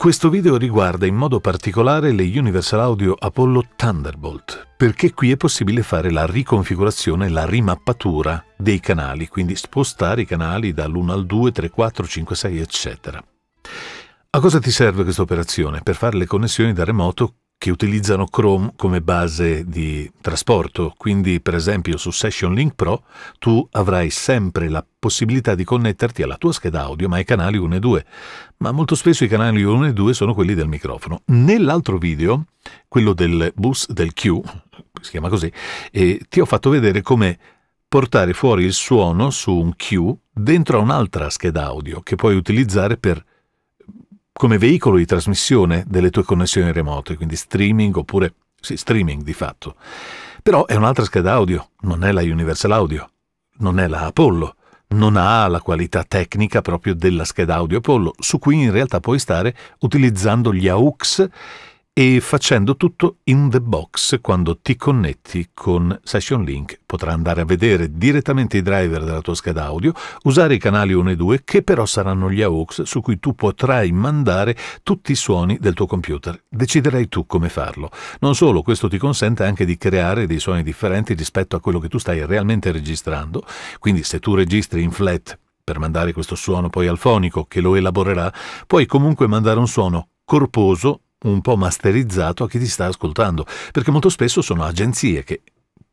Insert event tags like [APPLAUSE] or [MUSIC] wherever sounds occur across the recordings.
Questo video riguarda in modo particolare le Universal Audio Apollo Thunderbolt, perché qui è possibile fare la riconfigurazione, la rimappatura dei canali, quindi spostare i canali dall'1 al 2, 3, 4, 5, 6, eccetera. A cosa ti serve questa operazione? Per fare le connessioni da remoto che utilizzano Chrome come base di trasporto, quindi per esempio su Session Link Pro tu avrai sempre la possibilità di connetterti alla tua scheda audio ma ai canali 1 e 2, ma molto spesso i canali 1 e 2 sono quelli del microfono. Nell'altro video, quello del bus del Q, si chiama così, eh, ti ho fatto vedere come portare fuori il suono su un Q dentro a un'altra scheda audio che puoi utilizzare per come veicolo di trasmissione delle tue connessioni remote, quindi streaming oppure sì, streaming di fatto. Però è un'altra scheda audio, non è la Universal Audio, non è la Apollo, non ha la qualità tecnica proprio della scheda audio Apollo, su cui in realtà puoi stare utilizzando gli AUX e facendo tutto in the box quando ti connetti con Session Link potrai andare a vedere direttamente i driver della tua scheda audio, usare i canali 1 e 2 che però saranno gli AUX su cui tu potrai mandare tutti i suoni del tuo computer. Deciderai tu come farlo. Non solo, questo ti consente anche di creare dei suoni differenti rispetto a quello che tu stai realmente registrando, quindi se tu registri in flat per mandare questo suono poi al fonico che lo elaborerà, puoi comunque mandare un suono corposo un po' masterizzato a chi ti sta ascoltando, perché molto spesso sono agenzie che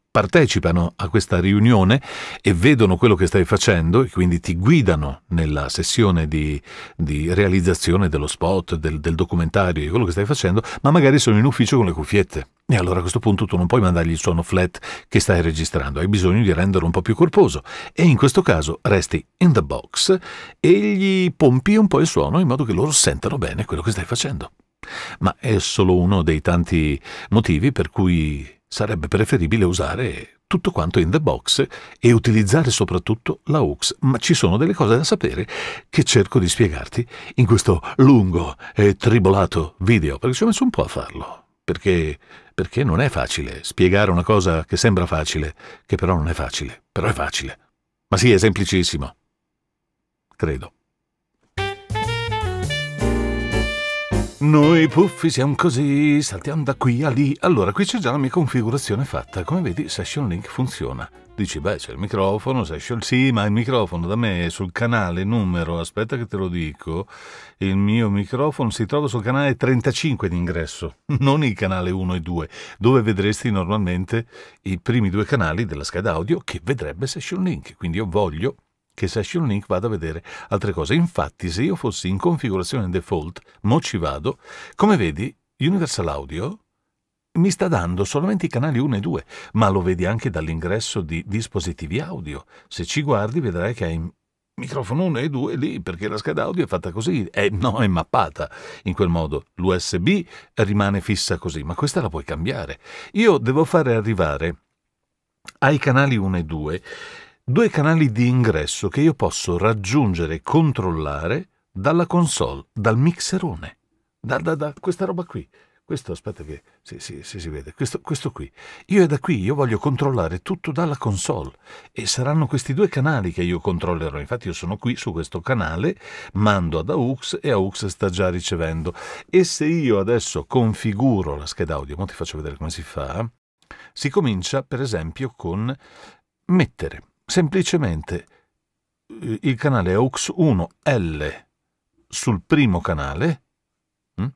partecipano a questa riunione e vedono quello che stai facendo e quindi ti guidano nella sessione di, di realizzazione dello spot, del, del documentario, di quello che stai facendo, ma magari sono in ufficio con le cuffiette. E allora a questo punto tu non puoi mandargli il suono flat che stai registrando, hai bisogno di renderlo un po' più corposo. E in questo caso resti in the box e gli pompi un po' il suono in modo che loro sentano bene quello che stai facendo ma è solo uno dei tanti motivi per cui sarebbe preferibile usare tutto quanto in the box e utilizzare soprattutto la UX, ma ci sono delle cose da sapere che cerco di spiegarti in questo lungo e tribolato video, perché ci ho messo un po' a farlo, perché, perché non è facile spiegare una cosa che sembra facile, che però non è facile, però è facile. Ma sì, è semplicissimo, credo. Noi puffi siamo così, saltiamo da qui a lì. Allora, qui c'è già la mia configurazione fatta. Come vedi, Session Link funziona. Dici, beh, c'è il microfono, Session... Sì, ma il microfono da me è sul canale numero... Aspetta che te lo dico. Il mio microfono si trova sul canale 35 d'ingresso, [LAUGHS] non il canale 1 e 2, dove vedresti normalmente i primi due canali della scheda audio che vedrebbe Session Link. Quindi io voglio che Session Link vada a vedere altre cose. Infatti, se io fossi in configurazione default, mo ci vado, come vedi, Universal Audio mi sta dando solamente i canali 1 e 2, ma lo vedi anche dall'ingresso di dispositivi audio. Se ci guardi vedrai che hai microfono 1 e 2 lì, perché la scheda audio è fatta così, è, eh, no, è mappata in quel modo. L'USB rimane fissa così, ma questa la puoi cambiare. Io devo fare arrivare ai canali 1 e 2 due canali di ingresso che io posso raggiungere e controllare dalla console, dal mixerone, da, da, da questa roba qui. Questo, aspetta che sì, sì, sì, si vede, questo, questo qui. Io è da qui, io voglio controllare tutto dalla console e saranno questi due canali che io controllerò. Infatti io sono qui su questo canale, mando ad AUX e AUX sta già ricevendo. E se io adesso configuro la scheda audio, mo ti faccio vedere come si fa, si comincia per esempio con mettere. Semplicemente eh, il canale AUX1L sul primo canale, hm?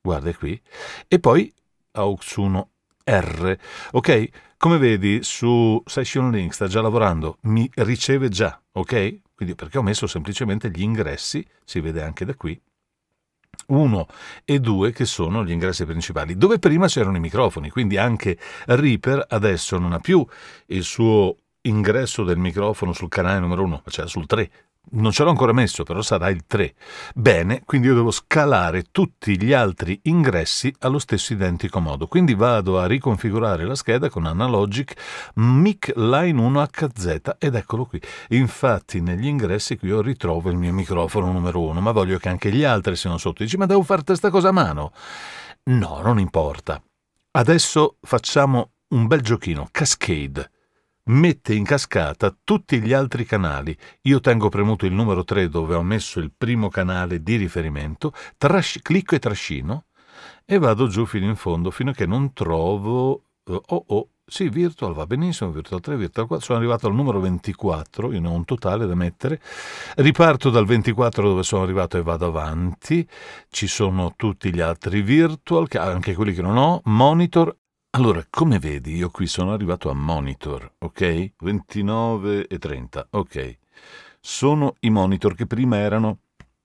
guarda qui, e poi AUX1R. Ok? Come vedi su Session Link sta già lavorando, mi riceve già, ok? Quindi perché ho messo semplicemente gli ingressi, si vede anche da qui, 1 e 2 che sono gli ingressi principali, dove prima c'erano i microfoni, quindi anche Reaper adesso non ha più il suo ingresso del microfono sul canale numero 1, cioè sul 3. Non ce l'ho ancora messo, però sarà il 3. Bene, quindi io devo scalare tutti gli altri ingressi allo stesso identico modo. Quindi vado a riconfigurare la scheda con Analogic Mic Line 1 HZ ed eccolo qui. Infatti negli ingressi qui io ritrovo il mio microfono numero 1, ma voglio che anche gli altri siano sotto. Dici, ma devo fare questa cosa a mano? No, non importa. Adesso facciamo un bel giochino, Cascade mette in cascata tutti gli altri canali. Io tengo premuto il numero 3 dove ho messo il primo canale di riferimento, tras- clicco e trascino e vado giù fino in fondo fino a che non trovo... Eh, oh oh, sì, Virtual va benissimo, Virtual 3, Virtual 4, sono arrivato al numero 24, io ne ho un totale da mettere, riparto dal 24 dove sono arrivato e vado avanti, ci sono tutti gli altri Virtual, anche quelli che non ho, Monitor allora, come vedi, io qui sono arrivato a monitor, ok? 29 e 30, ok. Sono i monitor che prima erano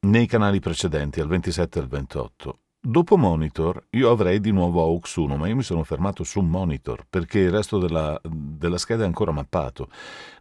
nei canali precedenti, al 27 e al 28. Dopo monitor io avrei di nuovo AUX 1, ma io mi sono fermato su monitor perché il resto della, della scheda è ancora mappato.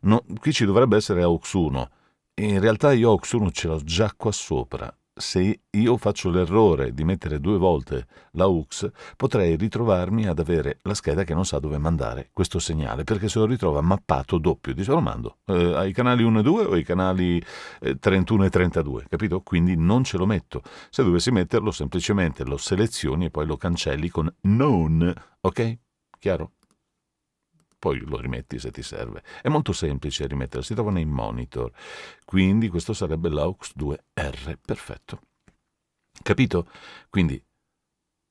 No, qui ci dovrebbe essere AUX 1 in realtà io AUX 1 ce l'ho già qua sopra se io faccio l'errore di mettere due volte la UX, potrei ritrovarmi ad avere la scheda che non sa dove mandare questo segnale, perché se lo ritrova mappato doppio, dice lo mando eh, ai canali 1 e 2 o ai canali eh, 31 e 32, capito? Quindi non ce lo metto. Se dovessi metterlo, semplicemente lo selezioni e poi lo cancelli con non, ok? Chiaro? poi lo rimetti se ti serve. È molto semplice rimetterlo, si trova nei monitor, quindi questo sarebbe l'aux 2R, perfetto. Capito? Quindi,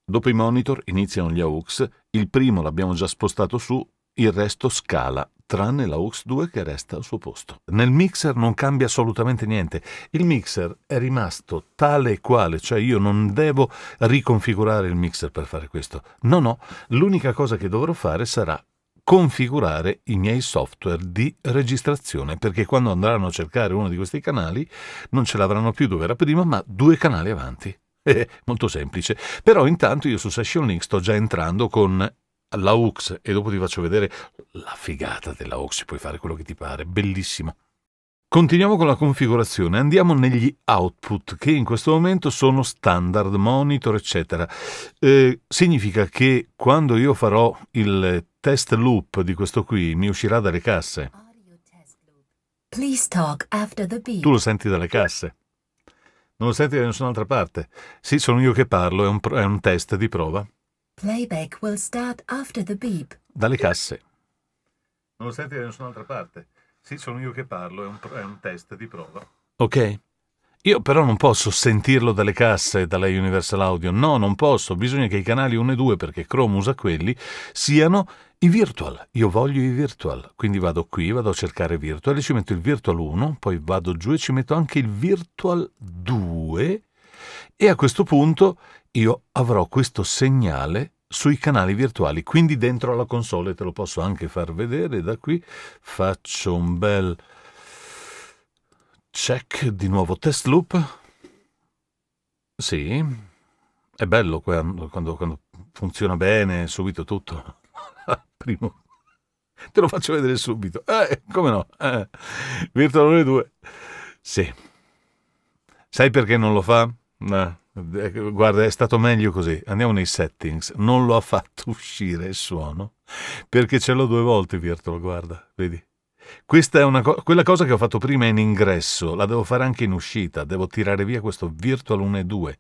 dopo i monitor iniziano gli aux, il primo l'abbiamo già spostato su, il resto scala tranne l'AUX 2 che resta al suo posto. Nel mixer non cambia assolutamente niente, il mixer è rimasto tale e quale, cioè io non devo riconfigurare il mixer per fare questo. No, no, l'unica cosa che dovrò fare sarà configurare i miei software di registrazione, perché quando andranno a cercare uno di questi canali non ce l'avranno più dove era prima, ma due canali avanti. [LAUGHS] Eh, molto semplice. Però intanto io su Session Link sto già entrando con la UX e dopo ti faccio vedere la figata della UX, puoi fare quello che ti pare, bellissima. Continuiamo con la configurazione, andiamo negli output che in questo momento sono standard, monitor eccetera. Eh, significa che quando io farò il test loop di questo qui mi uscirà dalle casse. Tu lo senti dalle casse. Non lo senti da nessun'altra parte. Sì, sono io che parlo, è un, è un test di prova. Playback will start after the beep. Dalle casse. Non lo senti da nessun'altra parte. Sì, sono io che parlo, è un, è un test di prova. Ok. Io però non posso sentirlo dalle casse, dalla Universal Audio. No, non posso. Bisogna che i canali 1 e 2, perché Chrome usa quelli, siano i virtual. Io voglio i virtual. Quindi vado qui, vado a cercare virtual e ci metto il virtual 1, poi vado giù e ci metto anche il virtual 2. E a questo punto io avrò questo segnale sui canali virtuali, quindi dentro alla console te lo posso anche far vedere da qui. Faccio un bel Check di nuovo test loop. Sì, è bello quando, quando funziona bene subito tutto. [LAUGHS] Primo. Te lo faccio vedere subito. Eh, come no? Eh. Virtualone 2. Sì. Sai perché non lo fa? No. Eh, guarda, è stato meglio così. Andiamo nei settings. Non lo ha fatto [LAUGHS] uscire il suono perché ce l'ho due volte Virtual, guarda, vedi? Questa è una co- quella cosa che ho fatto prima in ingresso, la devo fare anche in uscita, devo tirare via questo virtual 1 e 2,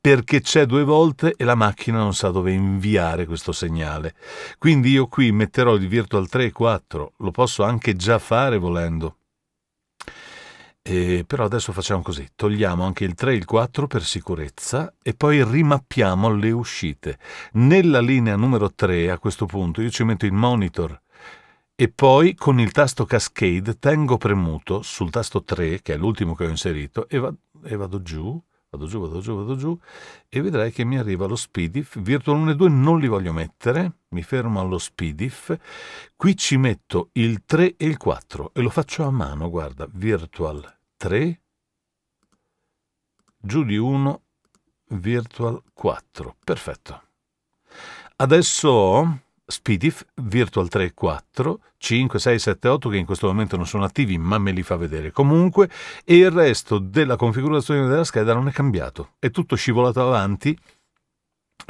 perché c'è due volte e la macchina non sa dove inviare questo segnale. Quindi io qui metterò il virtual 3 e 4, lo posso anche già fare volendo. E però adesso facciamo così, togliamo anche il 3 e il 4 per sicurezza e poi rimappiamo le uscite. Nella linea numero 3 a questo punto io ci metto il monitor e poi con il tasto Cascade tengo premuto sul tasto 3, che è l'ultimo che ho inserito, e, va e vado giù, vado giù, vado giù, vado giù, e vedrai che mi arriva lo Speedif. Virtual 1 e 2 non li voglio mettere, mi fermo allo Speedif. Qui ci metto il 3 e il 4 e lo faccio a mano, guarda, Virtual 3, giù di 1, Virtual 4. Perfetto. Adesso Spidif, Virtual 3, 4, 5, 6, 7, 8 che in questo momento non sono attivi ma me li fa vedere comunque e il resto della configurazione della scheda non è cambiato, è tutto scivolato avanti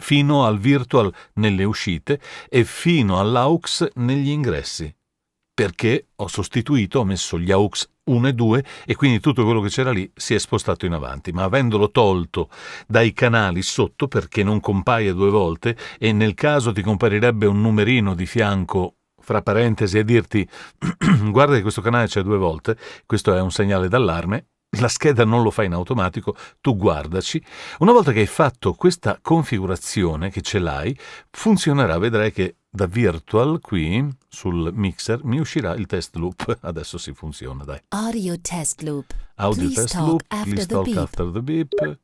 fino al virtual nelle uscite e fino all'aux negli ingressi perché ho sostituito, ho messo gli aux 1 e 2 e quindi tutto quello che c'era lì si è spostato in avanti, ma avendolo tolto dai canali sotto perché non compaia due volte e nel caso ti comparirebbe un numerino di fianco fra parentesi a dirti [CLEARS THROAT] guarda che questo canale c'è due volte, questo è un segnale d'allarme, la scheda non lo fa in automatico, tu guardaci. Una volta che hai fatto questa configurazione, che ce l'hai, funzionerà, vedrai che da virtual qui sul mixer mi uscirà il test loop. Adesso si funziona, dai. Audio test loop. Audio please test loop, please talk beep. after the beep.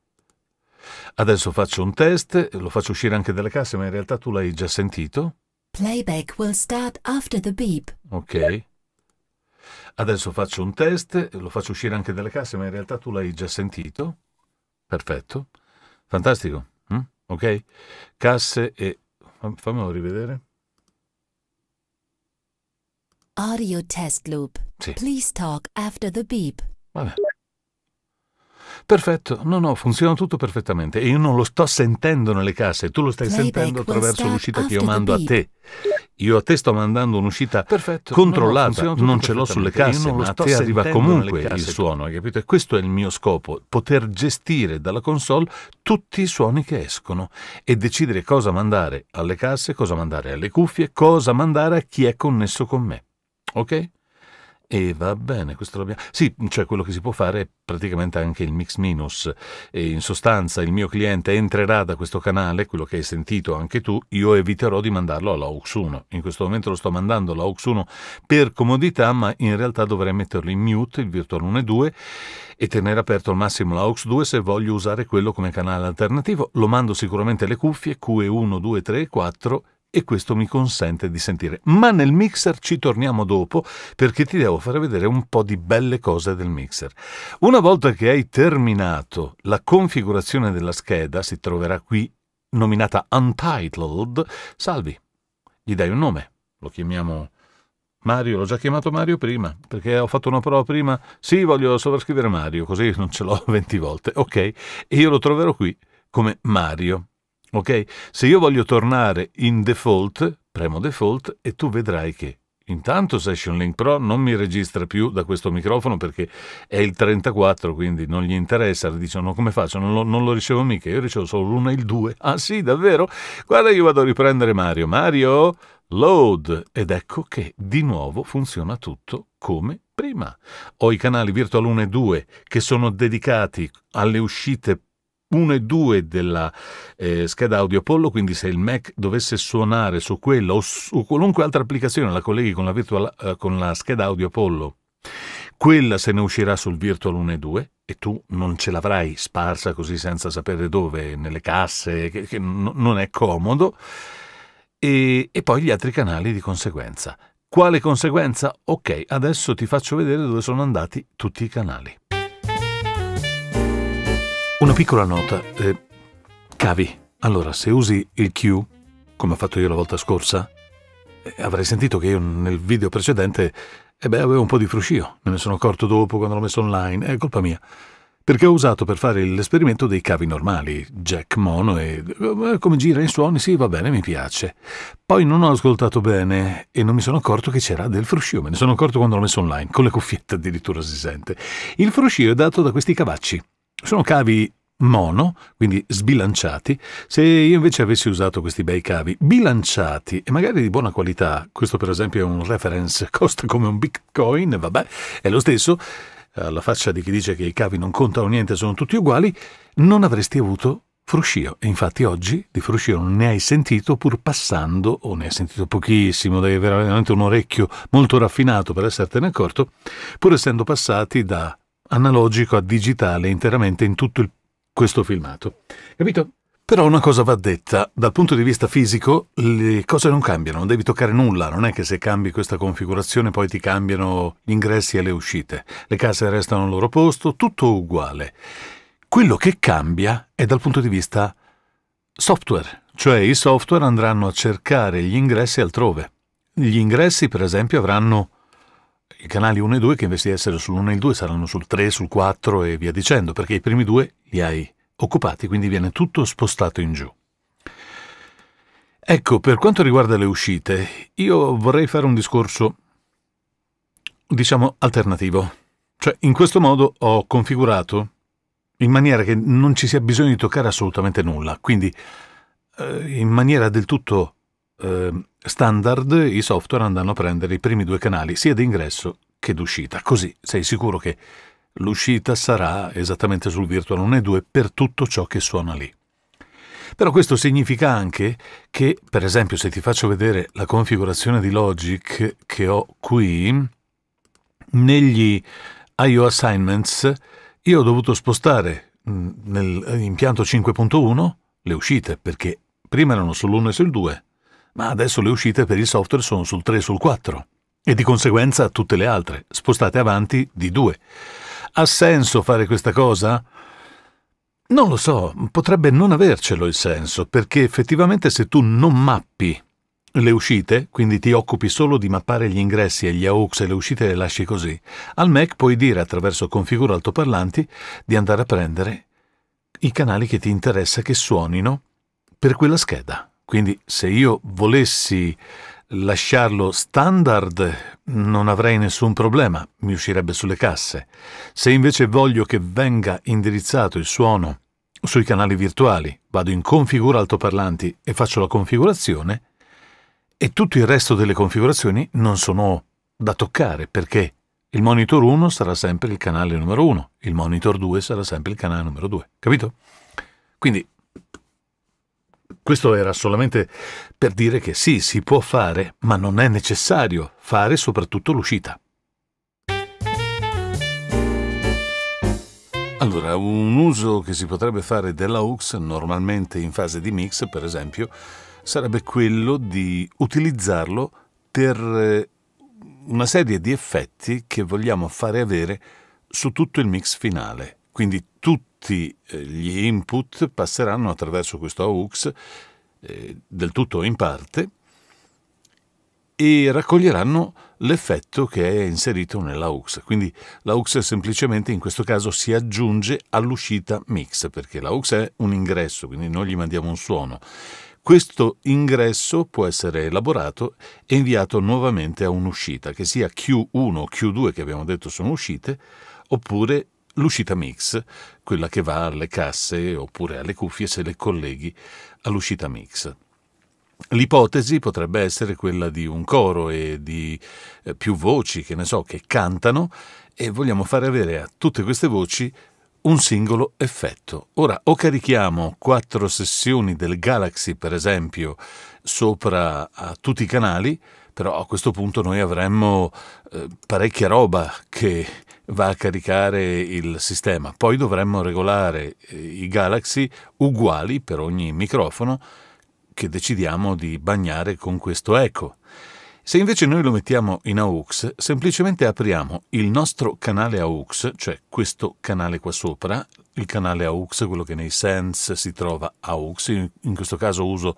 Adesso faccio un test, lo faccio uscire anche dalle casse, ma in realtà tu l'hai già sentito. Playback will start after the beep. Ok. Adesso faccio un test, lo faccio uscire anche dalle casse, ma in realtà tu l'hai già sentito. Perfetto. Fantastico. Mm? Ok? Casse e... Fammelo rivedere. Audio test loop. Sì. Please talk after the beep. Vabbè. Perfetto, no, no, funziona tutto perfettamente. E io non lo sto sentendo nelle casse, tu lo stai Playback sentendo attraverso l'uscita che io mando a te. Io a te sto mandando un'uscita Perfetto, controllata, no, non ce l'ho sulle casse, ma a te arriva comunque il suono, hai capito? E questo è il mio scopo, poter gestire dalla console tutti i suoni che escono e decidere cosa mandare alle casse, cosa mandare alle cuffie, cosa mandare a chi è connesso con me. Ok? E va bene, questo l'abbiamo... Sì, cioè quello che si può fare è praticamente anche il mix minus. E in sostanza il mio cliente entrerà da questo canale, quello che hai sentito anche tu, io eviterò di mandarlo alla AUX1. In questo momento lo sto mandando alla AUX1 per comodità, ma in realtà dovrei metterlo in mute, il Virtual 1 e 2, e tenere aperto al massimo la AUX2 se voglio usare quello come canale alternativo. Lo mando sicuramente alle cuffie QE1, 2, 3 e 4 e questo mi consente di sentire. Ma nel mixer ci torniamo dopo perché ti devo fare vedere un po' di belle cose del mixer. Una volta che hai terminato la configurazione della scheda, si troverà qui nominata Untitled, salvi, gli dai un nome, lo chiamiamo Mario, l'ho già chiamato Mario prima, perché ho fatto una prova prima, sì voglio sovrascrivere Mario, così non ce l'ho 20 [LAUGHS] volte, ok, e io lo troverò qui come Mario. Ok? Se io voglio tornare in default, premo default e tu vedrai che intanto Session Link Pro non mi registra più da questo microfono perché è il 34, quindi non gli interessa. Dicono come faccio? Non lo, non lo ricevo mica, io ricevo solo l'1 e il 2. [LAUGHS] Ah sì, davvero? Guarda, io vado a riprendere Mario. Mario, load. Ed ecco che di nuovo funziona tutto come prima. Ho i canali Virtual 1 e 2 che sono dedicati alle uscite 1 e 2 della eh, scheda audio Apollo, quindi se il Mac dovesse suonare su quella o su qualunque altra applicazione la colleghi con la, virtual, eh, con la scheda audio Apollo, quella se ne uscirà sul Virtual 1 e 2 e tu non ce l'avrai sparsa così senza sapere dove, nelle casse, che, che non è comodo, e, e poi gli altri canali di conseguenza. Quale conseguenza? Ok, adesso ti faccio vedere dove sono andati tutti i canali. Una piccola nota. Eh, cavi. Allora, se usi il Q, come ho fatto io la volta scorsa, eh, avrai sentito che io nel video precedente eh beh, avevo un po' di fruscio. Me ne sono accorto dopo quando l'ho messo online. È colpa mia. Perché ho usato per fare l'esperimento dei cavi normali, jack mono e eh, come gira in suoni, sì, va bene, mi piace. Poi non ho ascoltato bene e non mi sono accorto che c'era del fruscio, me ne sono accorto quando l'ho messo online, con le cuffiette addirittura si sente. Il fruscio è dato da questi cavacci, sono cavi mono, quindi sbilanciati. Se io invece avessi usato questi bei cavi bilanciati e magari di buona qualità, questo per esempio è un reference, [LAUGHS] costa come un bitcoin, vabbè, è lo stesso, alla eh, faccia di chi dice che i cavi non contano niente, sono tutti uguali, non avresti avuto Fruscio. E infatti oggi di Fruscio non ne hai sentito pur passando, o ne hai sentito pochissimo, devi avere veramente un orecchio molto raffinato per essertene accorto, pur essendo passati da analogico a digitale interamente in tutto il, questo filmato. Capito? Però una cosa va detta, dal punto di vista fisico le cose non cambiano, non devi toccare nulla, non è che se cambi questa configurazione poi ti cambiano gli ingressi e le uscite, le case restano al loro posto, tutto uguale. Quello che cambia è dal punto di vista software, cioè i software andranno a cercare gli ingressi altrove. Gli ingressi per esempio avranno i canali 1 e 2 che invece di essere sull'1 e il 2 saranno sul 3, sul 4 e via dicendo, perché i primi due li hai occupati, quindi viene tutto spostato in giù. Ecco, per quanto riguarda le uscite, io vorrei fare un discorso, diciamo, alternativo. Cioè, in questo modo ho configurato in maniera che non ci sia bisogno di toccare assolutamente nulla, quindi eh, in maniera del tutto eh, standard i software andranno a prendere i primi due canali, sia d'ingresso che d'uscita. Così sei sicuro che l'uscita sarà esattamente sul Virtual 1 e 2 per tutto ciò che suona lì. Però questo significa anche che, per esempio, se ti faccio vedere la configurazione di Logic che ho qui, negli IO Assignments io ho dovuto spostare nell'impianto 5.1 le uscite, perché prima erano sull'1 e sul 2, ma adesso le uscite per il software sono sul 3 e sul 4 e di conseguenza tutte le altre, spostate avanti di 2. Ha senso fare questa cosa? Non lo so, potrebbe non avercelo il senso, perché effettivamente se tu non mappi le uscite, quindi ti occupi solo di mappare gli ingressi e gli AUX e le uscite le lasci così, al Mac puoi dire attraverso configura altoparlanti di andare a prendere i canali che ti interessa che suonino per quella scheda. Quindi se io volessi lasciarlo standard non avrei nessun problema, mi uscirebbe sulle casse. Se invece voglio che venga indirizzato il suono sui canali virtuali, vado in configura altoparlanti e faccio la configurazione e tutto il resto delle configurazioni non sono da toccare perché il monitor 1 sarà sempre il canale numero 1, il monitor 2 sarà sempre il canale numero 2, capito? Quindi questo era solamente per dire che sì, si può fare, ma non è necessario fare soprattutto l'uscita. Allora, un uso che si potrebbe fare della UX normalmente in fase di mix, per esempio, sarebbe quello di utilizzarlo per eh, una serie di effetti che vogliamo fare avere su tutto il mix finale. Quindi tutto tutti eh, gli input passeranno attraverso questo AUX eh, del tutto in parte e raccoglieranno l'effetto che è inserito nell'AUX. Quindi l'AUX semplicemente in questo caso si aggiunge all'uscita mix, perché l'AUX è un ingresso, quindi noi gli mandiamo un suono. Questo ingresso può essere elaborato e inviato nuovamente a un'uscita, che sia Q1 o Q2 che abbiamo detto sono uscite, oppure l'uscita mix, quella che va alle casse oppure alle cuffie se le colleghi all'uscita mix. L'ipotesi potrebbe essere quella di un coro e di eh, più voci, che ne so, che cantano e vogliamo fare avere a tutte queste voci un singolo effetto. Ora, o carichiamo quattro sessioni del Galaxy, per esempio, sopra a tutti i canali, però a questo punto noi avremmo eh, parecchia roba che va a caricare il sistema. Poi dovremmo regolare eh, i Galaxy uguali per ogni microfono che decidiamo di bagnare con questo eco. Se invece noi lo mettiamo in AUX, semplicemente apriamo il nostro canale AUX, cioè questo canale qua sopra, il canale AUX, quello che nei SENS si trova AUX, in questo caso uso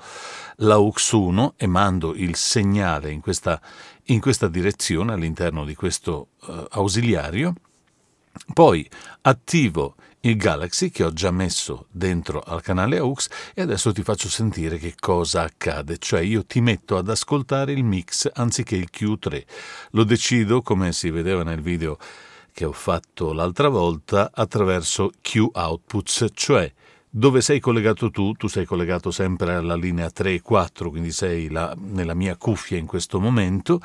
l'AUX1 e mando il segnale in questa, in questa direzione all'interno di questo uh, ausiliario, poi attivo il Galaxy che ho già messo dentro al canale AUX e adesso ti faccio sentire che cosa accade, cioè io ti metto ad ascoltare il mix anziché il Q3. Lo decido, come si vedeva nel video che ho fatto l'altra volta attraverso Q outputs, cioè dove sei collegato tu, tu sei collegato sempre alla linea 3 e 4, quindi sei la, nella mia cuffia in questo momento,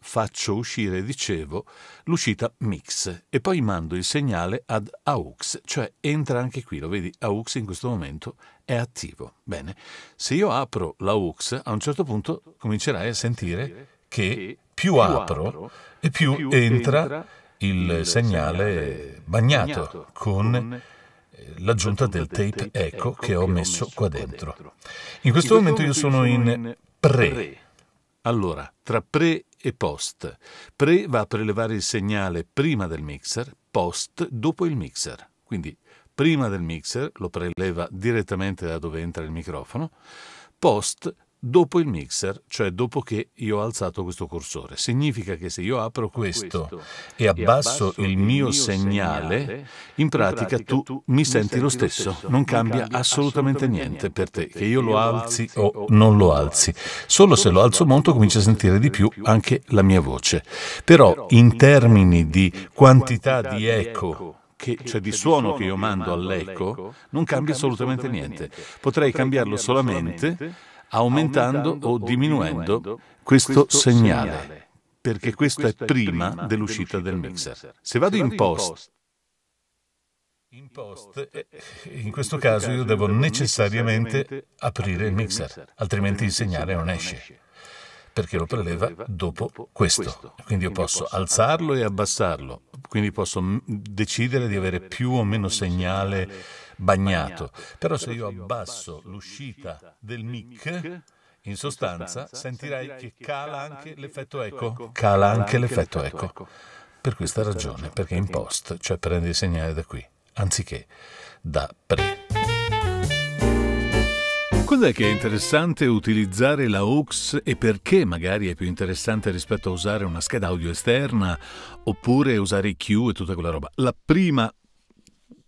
faccio uscire, dicevo, l'uscita mix e poi mando il segnale ad AUX, cioè entra anche qui, lo vedi, AUX in questo momento è attivo. Bene, se io apro l'AUX, a un certo punto comincerai a sentire che più apro e più entra il segnale bagnato con eh, l'aggiunta del tape eco che ho messo qua dentro. In questo momento io sono in pre. Allora, tra pre e post. Pre va a prelevare il segnale prima del mixer, post dopo il mixer. Quindi prima del mixer lo preleva direttamente da dove entra il microfono, post dopo il mixer, cioè dopo che io ho alzato questo cursore. Significa che se io apro questo, questo e, abbasso e abbasso, il mio, segnale, segnale, in pratica, in pratica tu, mi senti, lo stesso, stesso. non cambia assolutamente, assolutamente niente per te, che io lo alzi o non lo alzi. Solo se lo alzo molto cominci a sentire di più anche la mia voce. Però in termini di quantità di eco che, cioè di suono che io mando all'eco, non cambia assolutamente niente. Potrei cambiarlo solamente aumentando o diminuendo questo segnale, perché questo è prima dell'uscita del mixer. Se vado in post in post, eh, eh, in questo caso io devo necessariamente aprire il mixer, altrimenti il segnale non esce, perché lo preleva dopo questo. Quindi io posso alzarlo e abbassarlo, quindi posso decidere di avere più o meno segnale bagnato. Però se io abbasso l'uscita del mic, in sostanza sentirei che cala anche l'effetto eco. Cala anche l'effetto eco. Per questa ragione, perché in post, cioè prende il segnale da qui, anziché da pre. Quando è che è interessante utilizzare la AUX e perché magari è più interessante rispetto a usare una scheda audio esterna oppure usare i Q e tutta quella roba? La prima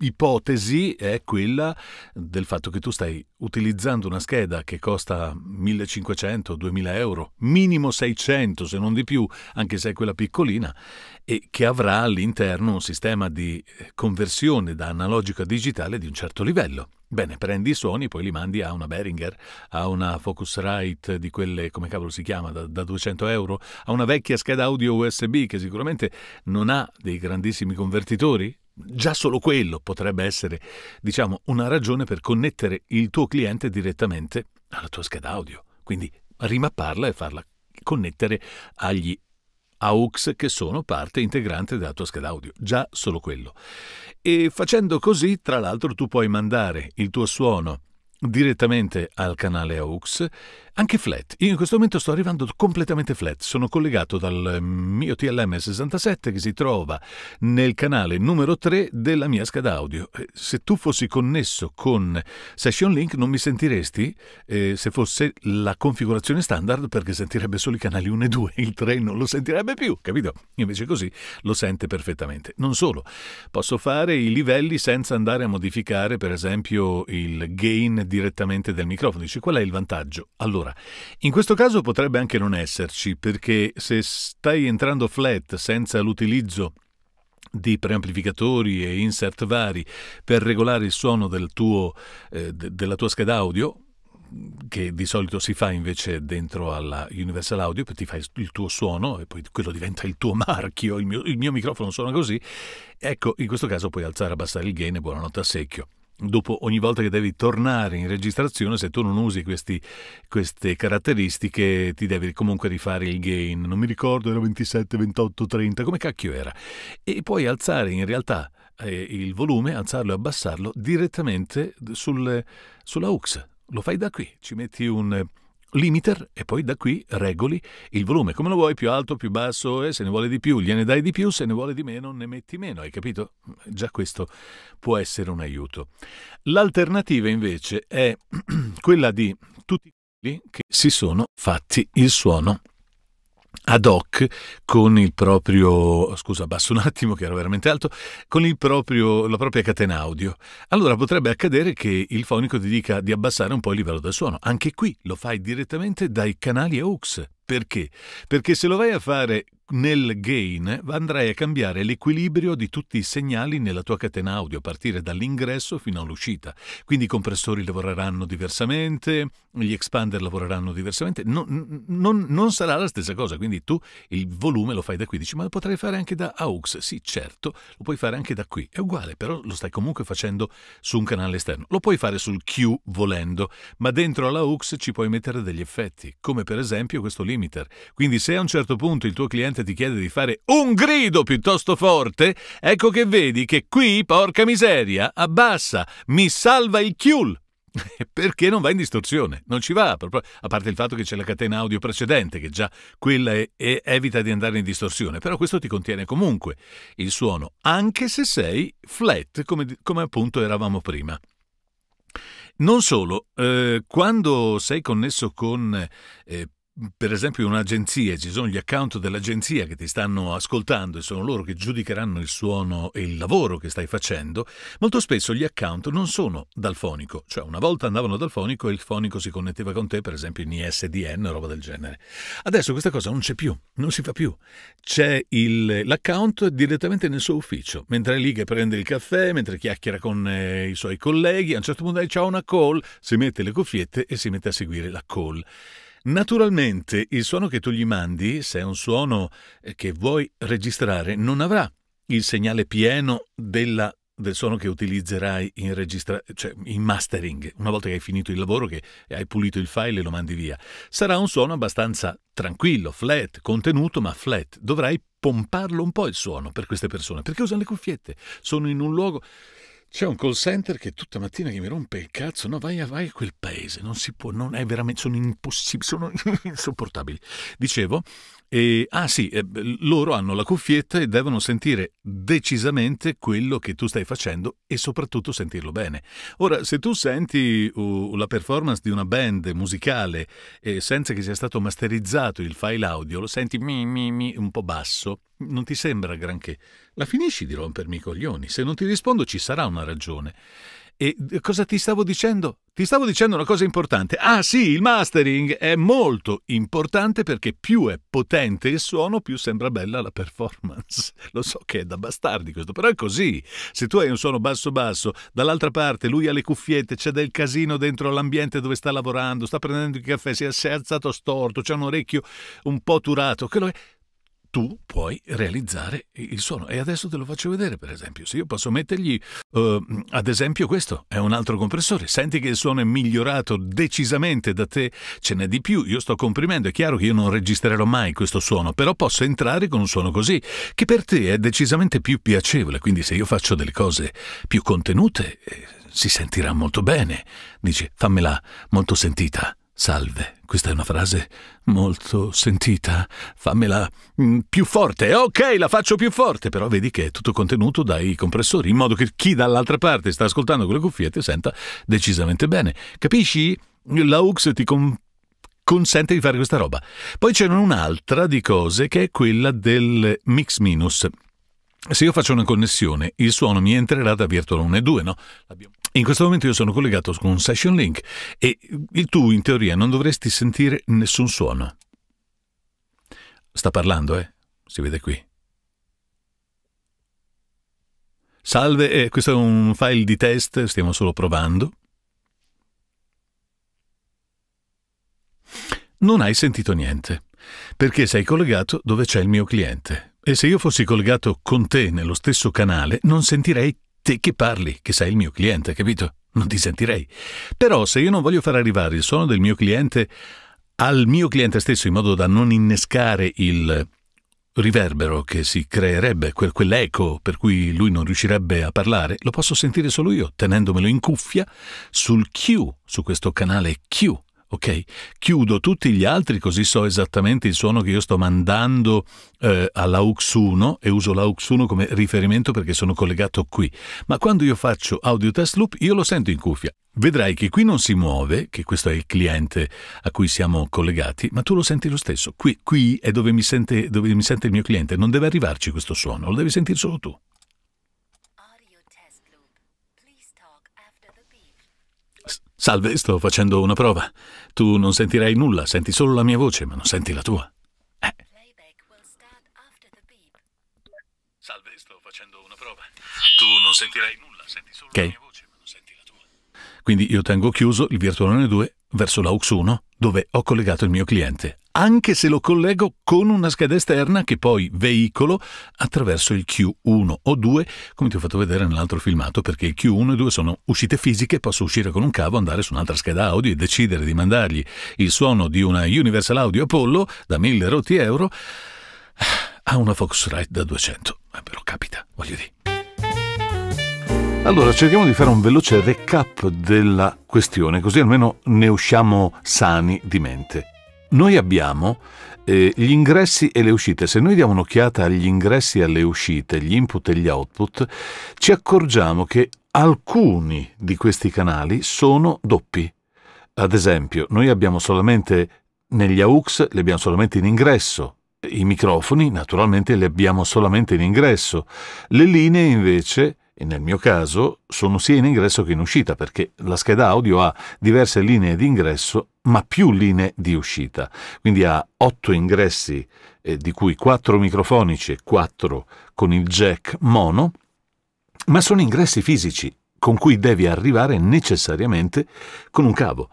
ipotesi è quella del fatto che tu stai utilizzando una scheda che costa 1500-2000 euro, minimo 600 se non di più, anche se è quella piccolina, e che avrà all'interno un sistema di eh, conversione da analogico a digitale di un certo livello. Bene, prendi i suoni, poi li mandi a una Behringer, a una Focusrite di quelle, come cavolo si chiama, da, da 200 euro, a una vecchia scheda audio USB che sicuramente non ha dei grandissimi convertitori, Già solo quello potrebbe essere, diciamo, una ragione per connettere il tuo cliente direttamente alla tua scheda audio. Quindi rimapparla e farla connettere agli AUX che sono parte integrante della tua scheda audio, già solo quello. E facendo così, tra l'altro, tu puoi mandare il tuo suono direttamente al canale AUX, anche flat. Io in questo momento sto arrivando completamente flat. Sono collegato dal ehm, mio TLM67 che si trova nel canale numero 3 della mia scheda audio. Eh, se tu fossi connesso con Session Link non mi sentiresti eh, se fosse la configurazione standard perché sentirebbe solo i canali 1 e 2, [LAUGHS] il 3 non lo sentirebbe più, capito? Invece così lo sente perfettamente. Non solo, posso fare i livelli senza andare a modificare per esempio il gain direttamente del microfono. Dici qual è il vantaggio? Allora allora, in questo caso potrebbe anche non esserci, perché se stai entrando flat senza l'utilizzo di preamplificatori e insert vari per regolare il suono del tuo, eh, de- della tua scheda audio, che di solito si fa invece dentro alla Universal Audio, ti fai il tuo suono e poi quello diventa il tuo [LAUGHS] marchio, il mio, il mio microfono suona così, ecco in questo caso puoi alzare e abbassare il gain e buonanotte a secchio dopo ogni volta che devi tornare in registrazione, se tu non usi questi, queste caratteristiche, ti devi comunque rifare il gain. Non mi ricordo, era 27, 28, 30, come cacchio era. E puoi alzare in realtà eh, il volume, alzarlo e abbassarlo direttamente sul, sulla UX. Lo fai da qui, ci metti un limiter e poi da qui regoli il volume come lo vuoi, più alto, più basso e eh, se ne vuole di più gliene dai di più, se ne vuole di meno ne metti meno, hai capito? Già questo può essere un aiuto. L'alternativa invece è [CLEARS THROAT] quella di tutti quelli che si sono fatti il suono ad hoc con il proprio scusa basso un attimo che era veramente alto con il proprio, la propria catena audio allora potrebbe accadere che il fonico ti dica di abbassare un po' il livello del suono anche qui lo fai direttamente dai canali aux perché? Perché se lo vai a fare nel gain andrai a cambiare l'equilibrio di tutti i segnali nella tua catena audio, a partire dall'ingresso fino all'uscita. Quindi i compressori lavoreranno diversamente, gli expander lavoreranno diversamente. Non, non, non sarà la stessa cosa, quindi tu il volume lo fai da qui, dici ma lo potrei fare anche da AUX. Sì, certo, lo puoi fare anche da qui. È uguale, però lo stai comunque facendo su un canale esterno. Lo puoi fare sul Q volendo, ma dentro alla AUX ci puoi mettere degli effetti, come per esempio questo limiter. Quindi se a un certo punto il tuo cliente giornalista ti chiede di fare un grido piuttosto forte, ecco che vedi che qui, porca miseria, abbassa, mi salva il chiul. [LAUGHS] Perché non va in distorsione, non ci va, proprio, a parte il fatto che c'è la catena audio precedente, che già quella è, è, evita di andare in distorsione, però questo ti contiene comunque il suono, anche se sei flat, come, come appunto eravamo prima. Non solo, eh, quando sei connesso con eh, per esempio in un'agenzia ci sono gli account dell'agenzia che ti stanno ascoltando e sono loro che giudicheranno il suono e il lavoro che stai facendo, molto spesso gli account non sono dal fonico, cioè una volta andavano dal fonico e il fonico si connetteva con te, per esempio in ISDN, roba del genere. Adesso questa cosa non c'è più, non si fa più. C'è il, l'account direttamente nel suo ufficio, mentre è lì che prende il caffè, mentre chiacchiera con eh, i suoi colleghi, a un certo punto dice c'ha una call, si mette le cuffiette e si mette a seguire la call. Naturalmente il suono che tu gli mandi, se è un suono eh, che vuoi registrare, non avrà il segnale pieno della del suono che utilizzerai in, registra- cioè in mastering, una volta che hai finito il lavoro, che hai pulito il file e lo mandi via. Sarà un suono abbastanza tranquillo, flat, contenuto, ma flat. Dovrai pomparlo un po' il suono per queste persone, perché usano le cuffiette, sono in un luogo... C'è un call center che tutta mattina che mi rompe il cazzo, no, vai a, vai a quel paese, non si può, non è veramente, sono impossibili, sono [LAUGHS] insopportabili. Dicevo, e, ah sì, eh, loro hanno la cuffietta e devono sentire decisamente quello che tu stai facendo e soprattutto sentirlo bene. Ora, se tu senti uh, la performance di una band musicale eh, senza che sia stato masterizzato il file audio, lo senti mi, mi, mi, un po' basso, non ti sembra granché. La finisci di rompermi i coglioni. Se non ti rispondo ci sarà una ragione. E cosa ti stavo dicendo? Ti stavo dicendo una cosa importante. Ah sì, il mastering è molto importante perché più è potente il suono, più sembra bella la performance. Lo so che è da bastardi questo, però è così. Se tu hai un suono basso basso, dall'altra parte lui ha le cuffiette, c'è del casino dentro l'ambiente dove sta lavorando, sta prendendo il caffè, si è alzato storto, c'è un orecchio un po' turato, che lo è tu puoi realizzare il suono. E adesso te lo faccio vedere, per esempio. Se io posso mettergli, uh, ad esempio, questo è un altro compressore. Senti che il suono è migliorato decisamente da te, ce n'è di più. Io sto comprimendo, è chiaro che io non registrerò mai questo suono, però posso entrare con un suono così, che per te è decisamente più piacevole. Quindi se io faccio delle cose più contenute, eh, si sentirà molto bene. Dici, fammela molto sentita. Salve, questa è una frase molto sentita. Fammela mh, mm, più forte. Ok, la faccio più forte, però vedi che è tutto contenuto dai compressori, in modo che chi dall'altra parte sta ascoltando con le ti senta decisamente bene. Capisci? La UX ti con consente di fare questa roba. Poi c'è un'altra di cose che è quella del mix minus. Se io faccio una connessione, il suono mi entrerà da Virtual 1 e 2, no? L'abbiamo in questo momento io sono collegato con un Session Link e tu in teoria non dovresti sentire nessun suono. Sta parlando, eh? Si vede qui. Salve, eh, questo è un file di test, stiamo solo provando. Non hai sentito niente, perché sei collegato dove c'è il mio cliente. E se io fossi collegato con te nello stesso canale, non sentirei Te che parli, che sei il mio cliente, capito? Non ti sentirei. Però se io non voglio far arrivare il suono del mio cliente al mio cliente stesso in modo da non innescare il riverbero che si creerebbe, quell'eco per cui lui non riuscirebbe a parlare, lo posso sentire solo io, tenendomelo in cuffia sul Q, su questo canale Q Ok, chiudo tutti gli altri così so esattamente il suono che io sto mandando eh, all'aux1 e uso l'aux1 come riferimento perché sono collegato qui. Ma quando io faccio audio test loop io lo sento in cuffia. Vedrai che qui non si muove, che questo è il cliente a cui siamo collegati, ma tu lo senti lo stesso. Qui, qui è dove mi, sente, dove mi sente il mio cliente, non deve arrivarci questo suono, lo devi sentire solo tu. Salve, sto facendo una prova. Tu non sentirai nulla, senti solo la mia voce, ma non senti la tua. Eh. Salve, sto facendo una prova. Tu non sentirai nulla, senti solo okay. la mia voce, ma non senti la tua. Quindi io tengo chiuso il virtualone 2 verso l'aux 1 dove ho collegato il mio cliente anche se lo collego con una scheda esterna che poi veicolo attraverso il Q1 o 2, come ti ho fatto vedere nell'altro filmato, perché il Q1 e 2 sono uscite fisiche, posso uscire con un cavo, andare su un'altra scheda audio e decidere di mandargli il suono di una Universal Audio Apollo da 1000 rotti euro ah, a una Focusrite da 200. Vabbè, lo capita, voglio dire. Allora, cerchiamo di fare un veloce recap della questione, così almeno ne usciamo sani di mente noi abbiamo eh, gli ingressi e le uscite. Se noi diamo un'occhiata agli ingressi e alle uscite, gli input e gli output, ci accorgiamo che alcuni di questi canali sono doppi. Ad esempio, noi abbiamo solamente negli AUX, li abbiamo solamente in ingresso, i microfoni naturalmente li abbiamo solamente in ingresso, le linee invece nel mio caso sono sia in ingresso che in uscita perché la scheda audio ha diverse linee di ingresso ma più linee di uscita, quindi ha otto ingressi eh, di cui quattro microfonici e quattro con il jack mono, ma sono ingressi fisici con cui devi arrivare necessariamente con un cavo.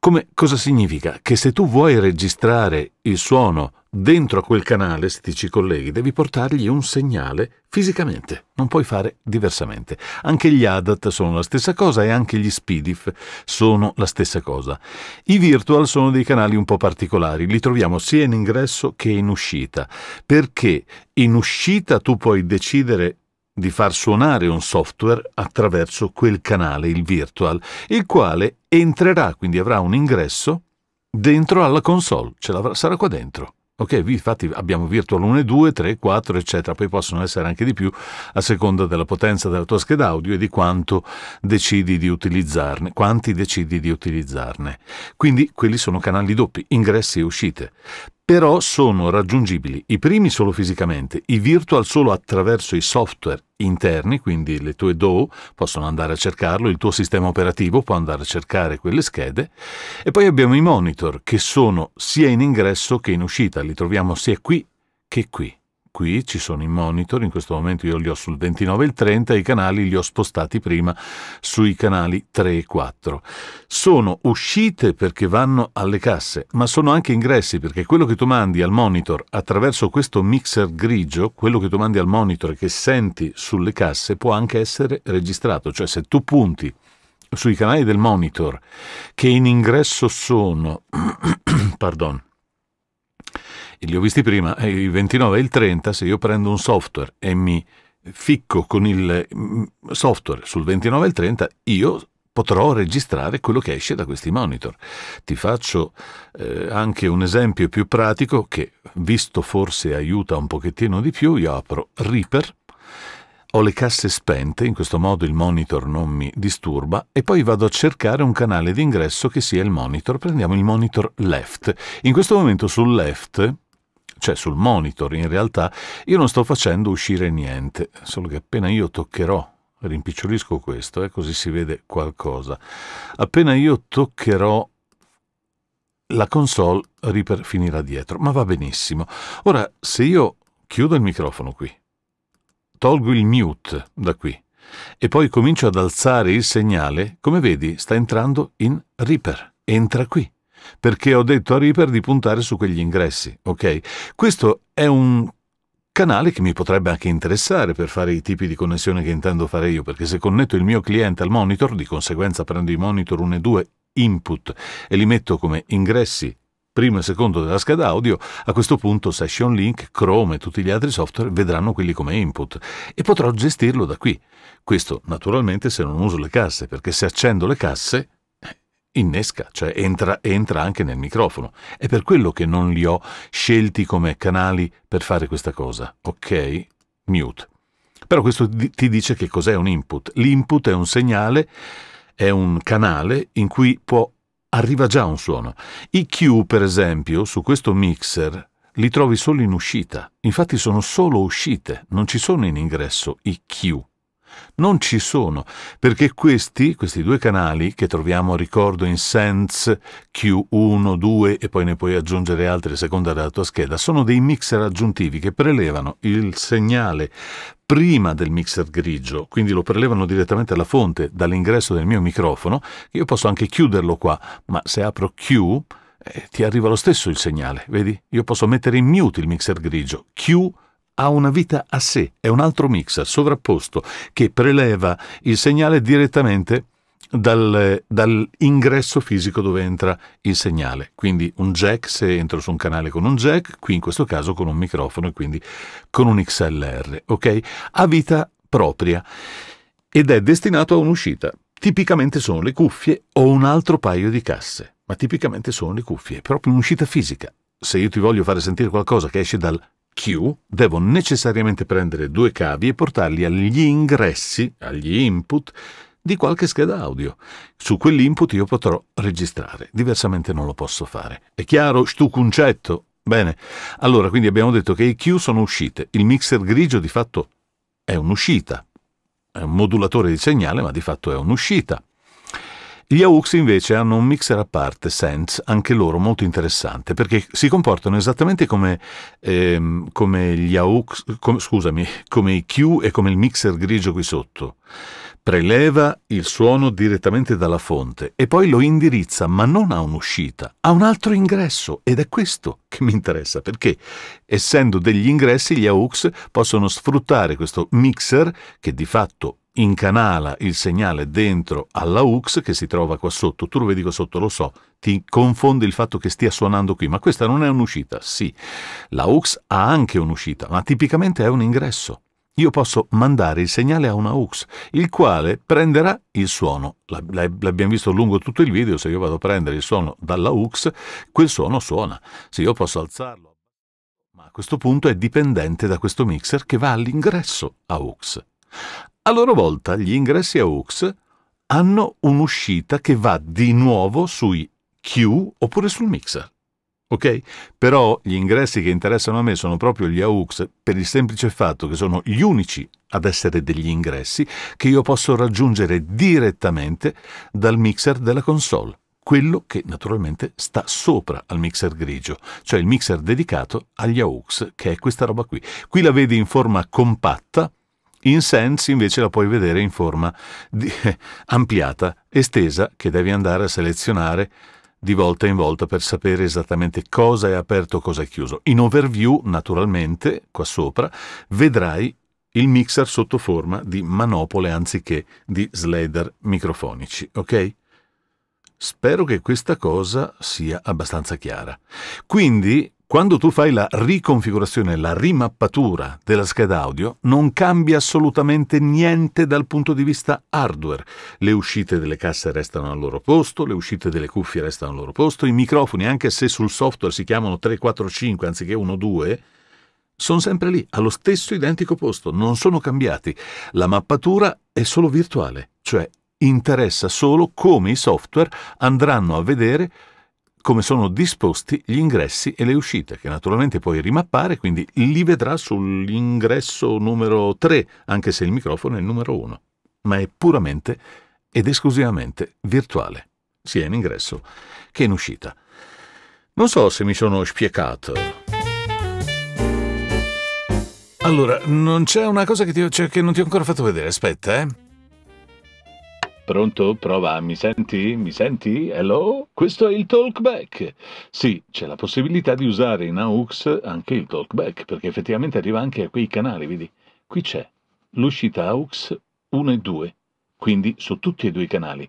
Come cosa significa? Che se tu vuoi registrare il suono dentro a quel canale, se ti ci colleghi, devi portargli un segnale fisicamente, non puoi fare diversamente. Anche gli ADAT sono la stessa cosa e anche gli SPDIF sono la stessa cosa. I virtual sono dei canali un po' particolari, li troviamo sia in ingresso che in uscita, perché in uscita tu puoi decidere di far suonare un software attraverso quel canale, il virtual, il quale entrerà, quindi avrà un ingresso dentro alla console, ce l'avrà, sarà qua dentro. Ok, infatti abbiamo virtual 1 2, 3, 4, eccetera, poi possono essere anche di più a seconda della potenza della tua scheda audio e di quanto decidi di utilizzarne, quanti decidi di utilizzarne. Quindi quelli sono canali doppi, ingressi e uscite però sono raggiungibili i primi solo fisicamente, i virtual solo attraverso i software interni, quindi le tue DAW possono andare a cercarlo, il tuo sistema operativo può andare a cercare quelle schede e poi abbiamo i monitor che sono sia in ingresso che in uscita, li troviamo sia qui che qui qui ci sono i monitor, in questo momento io li ho sul 29 e il 30, i canali li ho spostati prima sui canali 3 e 4. Sono uscite perché vanno alle casse, ma sono anche ingressi perché quello che tu mandi al monitor attraverso questo mixer grigio, quello che tu mandi al monitor e che senti sulle casse può anche essere registrato, cioè se tu punti sui canali del monitor che in ingresso sono [CLEARS THROAT] pardon li ho visti prima, eh, il 29 e il 30, se io prendo un software e mi ficco con il mm, software sul 29 e il 30, io potrò registrare quello che esce da questi monitor. Ti faccio eh, anche un esempio più pratico che, visto forse aiuta un pochettino di più, io apro Reaper, ho le casse spente, in questo modo il monitor non mi disturba, e poi vado a cercare un canale d'ingresso che sia il monitor. Prendiamo il monitor left. In questo momento sul left cioè sul monitor in realtà, io non sto facendo uscire niente, solo che appena io toccherò, rimpicciolisco questo, eh, così si vede qualcosa, appena io toccherò la console Reaper finirà dietro, ma va benissimo. Ora, se io chiudo il microfono qui, tolgo il mute da qui e poi comincio ad alzare il segnale, come vedi sta entrando in Reaper, entra qui perché ho detto a Reaper di puntare su quegli ingressi, ok? Questo è un canale che mi potrebbe anche interessare per fare i tipi di connessione che intendo fare io, perché se connetto il mio cliente al monitor, di conseguenza prendo i monitor 1 e 2 input e li metto come ingressi primo e secondo della scheda audio, a questo punto Session Link, Chrome e tutti gli altri software vedranno quelli come input e potrò gestirlo da qui. Questo naturalmente se non uso le casse, perché se accendo le casse innesca, cioè entra, entra anche nel microfono. È per quello che non li ho scelti come canali per fare questa cosa. Ok? Mute. Però questo ti dice che cos'è un input. L'input è un segnale, è un canale in cui può, arriva già un suono. I Q, per esempio, su questo mixer li trovi solo in uscita. Infatti sono solo uscite, non ci sono in ingresso i Q non ci sono, perché questi, questi due canali che troviamo, ricordo, in Sense Q1, 2 e poi ne puoi aggiungere altri a seconda della tua scheda, sono dei mixer aggiuntivi che prelevano il segnale prima del mixer grigio, quindi lo prelevano direttamente alla fonte dall'ingresso del mio microfono, io posso anche chiuderlo qua, ma se apro Q eh, ti arriva lo stesso il segnale, vedi? Io posso mettere in mute il mixer grigio, Q ha una vita a sé, è un altro mix sovrapposto che preleva il segnale direttamente dal, dall'ingresso fisico dove entra il segnale. Quindi un jack se entro su un canale con un jack, qui in questo caso con un microfono e quindi con un XLR, ok? Ha vita propria ed è destinato a un'uscita. Tipicamente sono le cuffie o un altro paio di casse, ma tipicamente sono le cuffie, è proprio un'uscita fisica. Se io ti voglio fare sentire qualcosa che esce dal Q devo necessariamente prendere due cavi e portarli agli ingressi, agli input, di qualche scheda audio. Su quell'input io potrò registrare, diversamente non lo posso fare. È chiaro stu concetto? Bene, allora quindi abbiamo detto che i Q sono uscite, il mixer grigio di fatto è un'uscita, è un modulatore di segnale ma di fatto è un'uscita. Gli AUX invece hanno un mixer a parte, Sense, anche loro molto interessante, perché si comportano esattamente come, ehm, come gli AUX, com, scusami, come i Q e come il mixer grigio qui sotto. Preleva il suono direttamente dalla fonte e poi lo indirizza, ma non a un'uscita, a un altro ingresso ed è questo che mi interessa, perché essendo degli ingressi gli AUX possono sfruttare questo mixer che di fatto incanala il segnale dentro alla UX che si trova qua sotto, tu lo vedi qua sotto, lo so, ti confonde il fatto che stia suonando qui, ma questa non è un'uscita, sì, la UX ha anche un'uscita, ma tipicamente è un ingresso. Io posso mandare il segnale a una UX, il quale prenderà il suono. L'abbiamo visto lungo tutto il video, se io vado a prendere il suono dalla UX, quel suono suona. Se io posso alzarlo, ma a questo punto è dipendente da questo mixer che va all'ingresso a AUX. A loro volta gli ingressi a Hux hanno un'uscita che va di nuovo sui Q oppure sul mixer. Ok? Però gli ingressi che interessano a me sono proprio gli AUX per il semplice fatto che sono gli unici ad essere degli ingressi che io posso raggiungere direttamente dal mixer della console, quello che naturalmente sta sopra al mixer grigio, cioè il mixer dedicato agli AUX, che è questa roba qui. Qui la vedi in forma compatta, in Sense invece la puoi vedere in forma di, [LAUGHS] ampliata, estesa, che devi andare a selezionare di volta in volta per sapere esattamente cosa è aperto, e cosa è chiuso. In overview, naturalmente, qua sopra, vedrai il mixer sotto forma di manopole anziché di slider microfonici, ok? Spero che questa cosa sia abbastanza chiara. Quindi quando tu fai la riconfigurazione, la rimappatura della scheda audio, non cambia assolutamente niente dal punto di vista hardware. Le uscite delle casse restano al loro posto, le uscite delle cuffie restano al loro posto, i microfoni, anche se sul software si chiamano 345 anziché 12, sono sempre lì, allo stesso identico posto, non sono cambiati. La mappatura è solo virtuale, cioè interessa solo come i software andranno a vedere come sono disposti gli ingressi e le uscite, che naturalmente puoi rimappare, quindi li vedrà sull'ingresso numero 3, anche se il microfono è il numero 1, ma è puramente ed esclusivamente virtuale, sia in ingresso che in uscita. Non so se mi sono spiegato. Allora, non c'è una cosa che, ti, cioè, che non ti ho ancora fatto vedere, aspetta, eh. Pronto? Prova, mi senti? Mi senti? Hello? Questo è il talkback. Sì, c'è la possibilità di usare in AUX anche il talkback, perché effettivamente arriva anche a quei canali, vedi? Qui c'è l'uscita AUX 1 e 2, quindi su tutti e due i canali.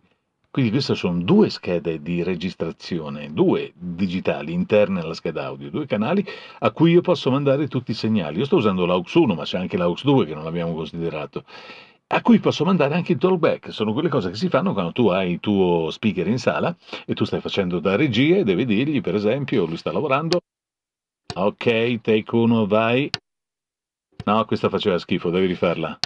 Quindi queste sono due schede di registrazione, due digitali interne alla scheda audio, due canali a cui io posso mandare tutti i segnali. Io sto usando l'AUX 1, ma c'è anche l'AUX 2 che non l'abbiamo considerato a cui posso mandare anche il talkback. Sono quelle cose che si fanno quando tu hai il tuo speaker in sala e tu stai facendo da regia e devi dirgli, per esempio, lui sta lavorando. Ok, take uno, vai. No, questa faceva schifo, devi rifarla.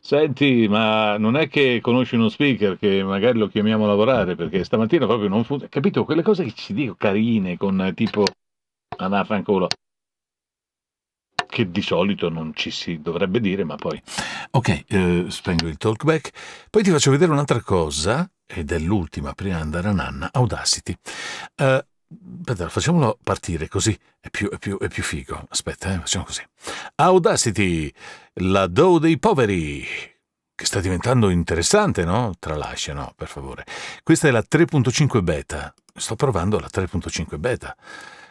Senti, ma non è che conosci uno speaker che magari lo chiamiamo a lavorare perché stamattina proprio non funziona. Capito? Quelle cose che ci dico carine con tipo... Ah, Anaffanculo. Ah, che di solito non ci si dovrebbe dire, ma poi... Ok, eh, spengo il talkback, poi ti faccio vedere un'altra cosa, ed è l'ultima prima di andare a Nanna, Audacity. Uh, aspetta, facciamolo partire così, è più, è più, è più figo. Aspetta, eh, facciamo così. Audacity, la do dei poveri, che sta diventando interessante, no? Tralascia, no, per favore. Questa è la 3.5 beta. Sto provando la 3.5 beta.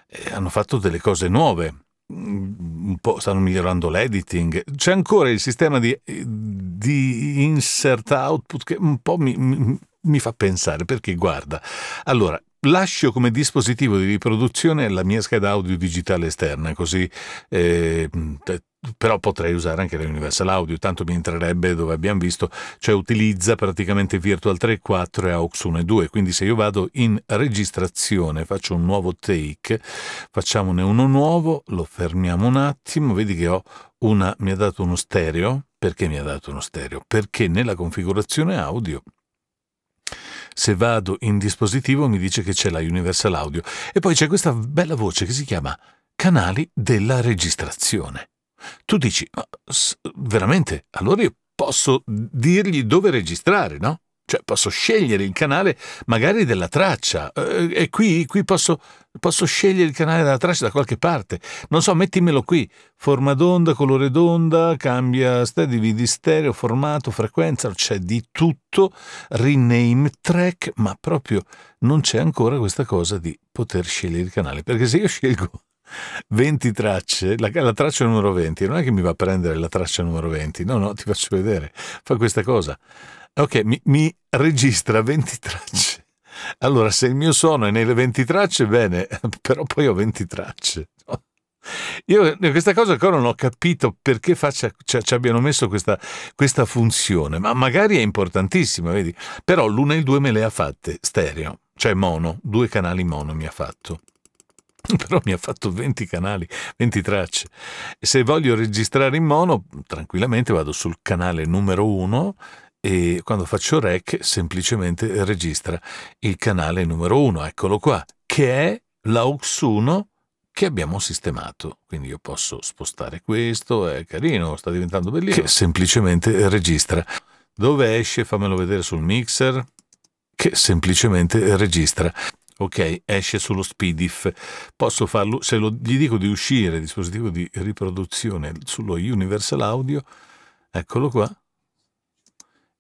Eh, hanno fatto delle cose nuove. Mm, un po' stanno migliorando l'editing, c'è ancora il sistema di, di insert-output che un po' mi, mi, mi fa pensare, perché guarda, allora lascio come dispositivo di riproduzione la mia scheda audio digitale esterna, così eh, però potrei usare anche la Universal Audio, tanto mi entrerebbe dove abbiamo visto, cioè utilizza praticamente Virtual 3 4 e AUX 1 e 2, quindi se io vado in registrazione, faccio un nuovo take, facciamone uno nuovo, lo fermiamo un attimo, vedi che ho una, mi ha dato uno stereo, perché mi ha dato uno stereo? Perché nella configurazione audio se vado in dispositivo mi dice che c'è la Universal Audio e poi c'è questa bella voce che si chiama canali della registrazione. Tu dici, ma veramente? Allora io posso dirgli dove registrare, no? Cioè posso scegliere il canale magari della traccia eh, e qui, qui posso, posso, scegliere il canale della traccia da qualche parte. Non so, mettimelo qui. Forma d'onda, colore d'onda, cambia, di stereo, formato, frequenza, c'è di tutto. Rename track, ma proprio non c'è ancora questa cosa di poter scegliere il canale. Perché se io scelgo 20 tracce, la, la, traccia numero 20, non è che mi va a prendere la traccia numero 20, no, no, ti faccio vedere, fa questa cosa. Ok, mi, mi registra 20 tracce. Allora, se il mio suono è nelle 20 tracce, bene, [LAUGHS] però poi ho 20 tracce. Io questa cosa ancora non ho capito perché faccia, cioè, ci abbiano messo questa, questa, funzione, ma magari è importantissima, vedi? Però l'una e il due me le ha fatte stereo, cioè mono, due canali mono mi ha fatto. [LAUGHS] però mi ha fatto 20 canali, 20 tracce. E se voglio registrare in mono, tranquillamente vado sul canale numero 1 e quando faccio rec semplicemente registra il canale numero 1, eccolo qua, che è l'aux1 che abbiamo sistemato. Quindi io posso spostare questo, è carino, sta diventando bellissimo, che semplicemente registra. Dove esce? Fammelo vedere sul mixer, che semplicemente registra. Ok, esce sullo SPDIF. Posso farlo se lo, gli dico di uscire, dispositivo di riproduzione sullo Universal Audio. Eccolo qua.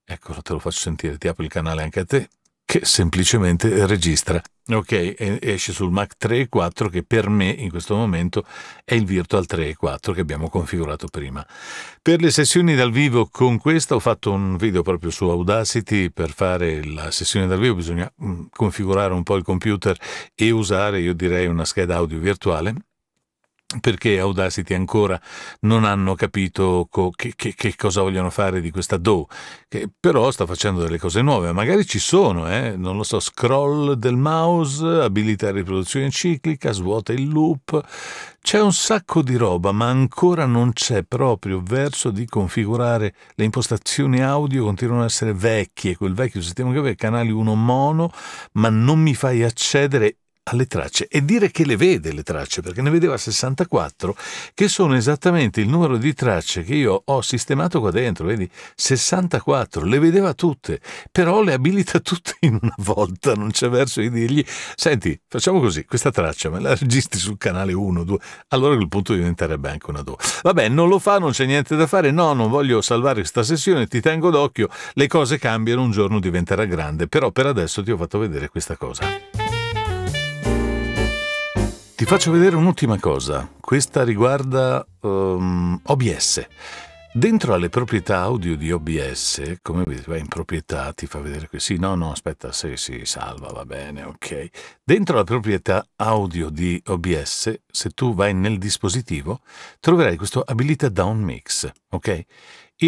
Eccolo, te lo faccio sentire, ti apro il canale anche a te che semplicemente registra. Ok, esce sul Mac 3 e 4 che per me in questo momento è il Virtual 3 e 4 che abbiamo configurato prima. Per le sessioni dal vivo con questa ho fatto un video proprio su Audacity, per fare la sessione dal vivo bisogna mm, configurare un po' il computer e usare io direi una scheda audio virtuale perché Audacity ancora non hanno capito che, che, che, cosa vogliono fare di questa DO, che però sta facendo delle cose nuove, magari ci sono, eh? non lo so, scroll del mouse, abilita riproduzione ciclica, svuota il loop, c'è un sacco di roba, ma ancora non c'è proprio verso di configurare le impostazioni audio, continuano ad essere vecchie, quel vecchio sistema che aveva canali 1 mono, ma non mi fai accedere alle tracce e dire che le vede le tracce, perché ne vedeva 64, che sono esattamente il numero di tracce che io ho sistemato qua dentro, vedi? 64, le vedeva tutte, però le abilita [LAUGHS] tutte in una volta, non c'è verso di dirgli, senti, facciamo così, questa traccia me la registri sul canale 1, 2, allora a quel punto diventerebbe anche una 2. Vabbè, non lo fa, non c'è niente da fare, no, non voglio salvare questa sessione, ti tengo d'occhio, le cose cambiano, un giorno diventerà grande, però per adesso ti ho fatto vedere questa cosa. Ti faccio vedere un'ultima cosa, questa riguarda um, ehm, OBS. Dentro alle proprietà audio di OBS, come vedete, vai in proprietà, ti fa vedere qui. Sì, no, no, aspetta, se sì, si sì, salva, va bene, ok. Dentro la proprietà audio di OBS, se tu vai nel dispositivo, troverai questo abilita down mix, ok?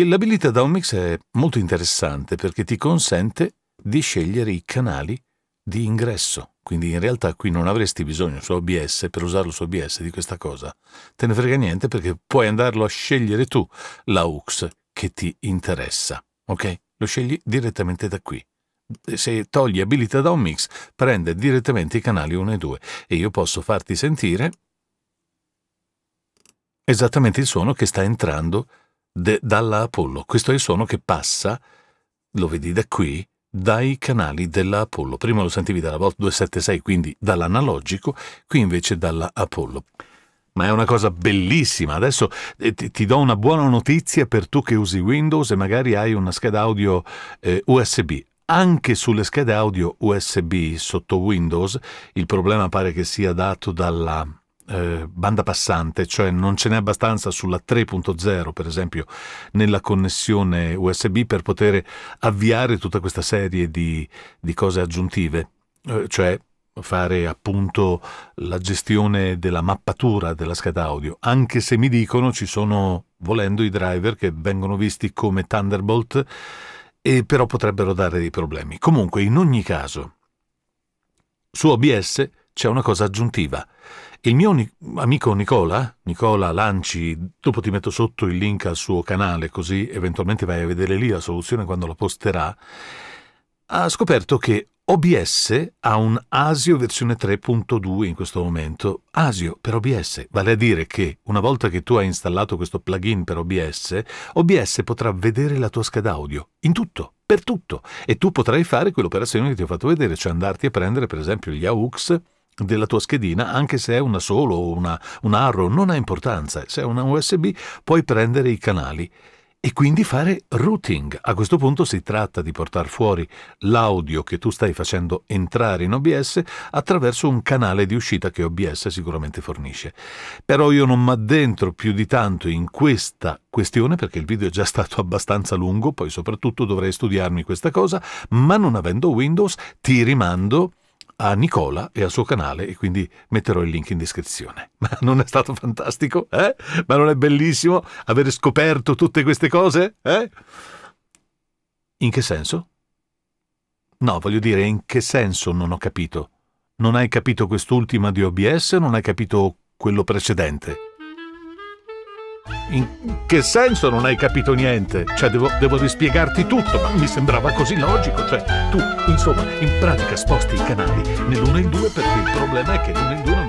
L'abilita down mix è molto interessante perché ti consente di scegliere i canali di ingresso quindi in realtà qui non avresti bisogno su OBS per usarlo su OBS di questa cosa. Te ne frega niente perché puoi andarlo a scegliere tu la UX che ti interessa. Ok? Lo scegli direttamente da qui se togli abilita da un mix, prende direttamente i canali 1 e 2 e io posso farti sentire esattamente il suono che sta entrando dalla Apollo. Questo è il suono che passa, lo vedi da qui, dai canali della Apollo. Prima lo sentivi dalla Volt 276, quindi dall'analogico, qui invece dalla Apollo. Ma è una cosa bellissima. Adesso eh, ti, ti, do una buona notizia per tu che usi Windows e magari hai una scheda audio eh, USB. Anche sulle schede audio USB sotto Windows il problema pare che sia dato dalla eh, banda passante, cioè non ce n'è abbastanza sulla 3.0 per esempio nella connessione USB per poter avviare tutta questa serie di, di cose aggiuntive, eh, cioè fare appunto la gestione della mappatura della scheda audio, anche se mi dicono ci sono volendo i driver che vengono visti come Thunderbolt e però potrebbero dare dei problemi. Comunque in ogni caso su OBS c'è una cosa aggiuntiva, il mio ni amico Nicola, Nicola Lanci, dopo ti metto sotto il link al suo canale così eventualmente vai a vedere lì la soluzione quando la posterà, ha scoperto che OBS ha un ASIO versione 3.2 in questo momento. ASIO per OBS, vale a dire che una volta che tu hai installato questo plugin per OBS, OBS potrà vedere la tua scheda audio in tutto, per tutto, e tu potrai fare quell'operazione che ti ho fatto vedere, cioè andarti a prendere per esempio gli AUX della tua schedina, anche se è una solo o una, un arrow, non ha importanza. Se è una USB puoi prendere i canali e quindi fare routing. A questo punto si tratta di portare fuori l'audio che tu stai facendo entrare in OBS attraverso un canale di uscita che OBS sicuramente fornisce. Però io non mi addentro più di tanto in questa questione perché il video è già stato abbastanza lungo, poi soprattutto dovrei studiarmi questa cosa, ma non avendo Windows ti rimando a Nicola e al suo canale e quindi metterò il link in descrizione. [LAUGHS] Ma non è stato fantastico? Eh? Ma non è bellissimo aver scoperto tutte queste cose? Eh? In che senso? No, voglio dire, in che senso non ho capito? Non hai capito quest'ultima di OBS, non hai capito quello precedente. In che senso non hai capito niente? Cioè, devo, devo rispiegarti tutto, ma mi sembrava così logico. Cioè, tu, insomma, in pratica sposti i canali nell'1 e il 2 perché il problema è che l'1 e il 2 non